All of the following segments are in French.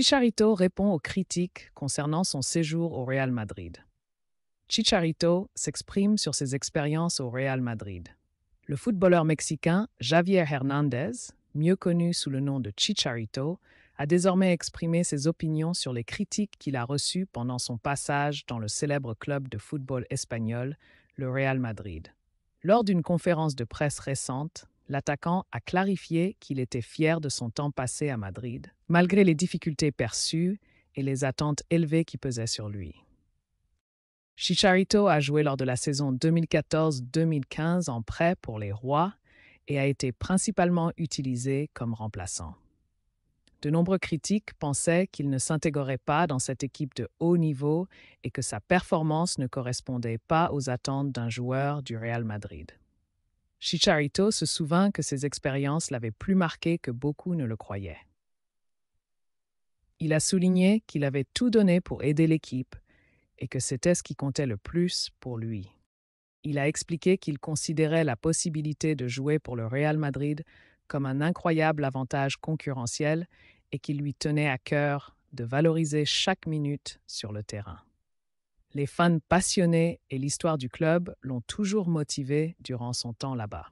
Chicharito répond aux critiques concernant son séjour au Real Madrid. Chicharito s'exprime sur ses expériences au Real Madrid. Le footballeur mexicain Javier Hernandez, mieux connu sous le nom de Chicharito, a désormais exprimé ses opinions sur les critiques qu'il a reçues pendant son passage dans le célèbre club de football espagnol, le Real Madrid. Lors d'une conférence de presse récente, l'attaquant a clarifié qu'il était fier de son temps passé à Madrid, malgré les difficultés perçues et les attentes élevées qui pesaient sur lui. Chicharito a joué lors de la saison 2014-2015 en prêt pour les Rois et a été principalement utilisé comme remplaçant. De nombreux critiques pensaient qu'il ne s'intégrerait pas dans cette équipe de haut niveau et que sa performance ne correspondait pas aux attentes d'un joueur du Real Madrid. Chicharito se souvint que ses expériences l'avaient plus marqué que beaucoup ne le croyaient. Il a souligné qu'il avait tout donné pour aider l'équipe et que c'était ce qui comptait le plus pour lui. Il a expliqué qu'il considérait la possibilité de jouer pour le Real Madrid comme un incroyable avantage concurrentiel et qu'il lui tenait à cœur de valoriser chaque minute sur le terrain. Les fans passionnés et l'histoire du club l'ont toujours motivé durant son temps là-bas.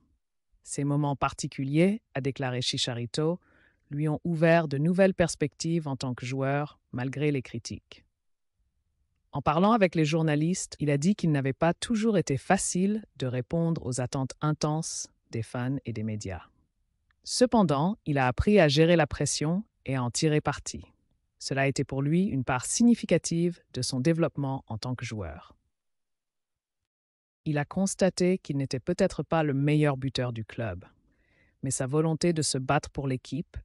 Ces moments particuliers, a déclaré Chicharito, lui ont ouvert de nouvelles perspectives en tant que joueur, malgré les critiques. En parlant avec les journalistes, il a dit qu'il n'avait pas toujours été facile de répondre aux attentes intenses des fans et des médias. Cependant, il a appris à gérer la pression et à en tirer parti. Cela a été pour lui une part significative de son développement en tant que joueur. Il a constaté qu'il n'était peut-être pas le meilleur buteur du club, mais sa volonté de se battre pour l'équipe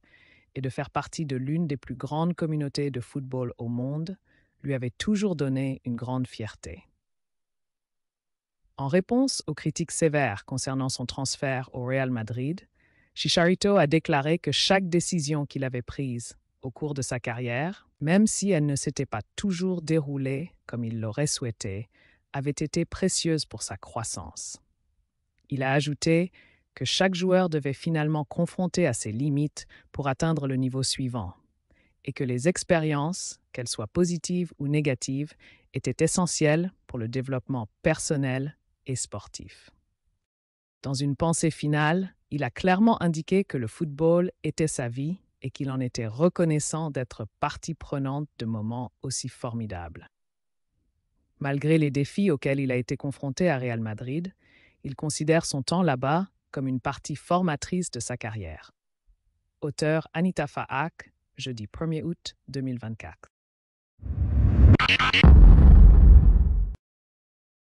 et de faire partie de l'une des plus grandes communautés de football au monde lui avait toujours donné une grande fierté. En réponse aux critiques sévères concernant son transfert au Real Madrid, Chicharito a déclaré que chaque décision qu'il avait prise au cours de sa carrière, même si elle ne s'était pas toujours déroulée comme il l'aurait souhaité, avait été précieuse pour sa croissance. Il a ajouté que chaque joueur devait finalement confronter à ses limites pour atteindre le niveau suivant, et que les expériences, qu'elles soient positives ou négatives, étaient essentielles pour le développement personnel et sportif. Dans une pensée finale, il a clairement indiqué que le football était sa vie et qu'il en était reconnaissant d'être partie prenante de moments aussi formidables. Malgré les défis auxquels il a été confronté à Real Madrid, il considère son temps là-bas comme une partie formatrice de sa carrière. Auteur Anita Fahak, jeudi 1er août 2024.